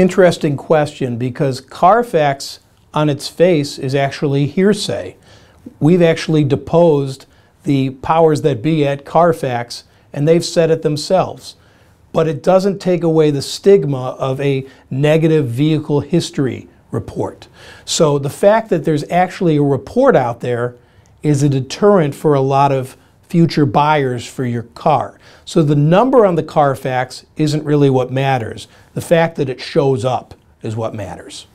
interesting question because Carfax on its face is actually hearsay. We've actually deposed the powers that be at Carfax and they've said it themselves. But it doesn't take away the stigma of a negative vehicle history report. So the fact that there's actually a report out there is a deterrent for a lot of future buyers for your car. So the number on the Carfax isn't really what matters. The fact that it shows up is what matters.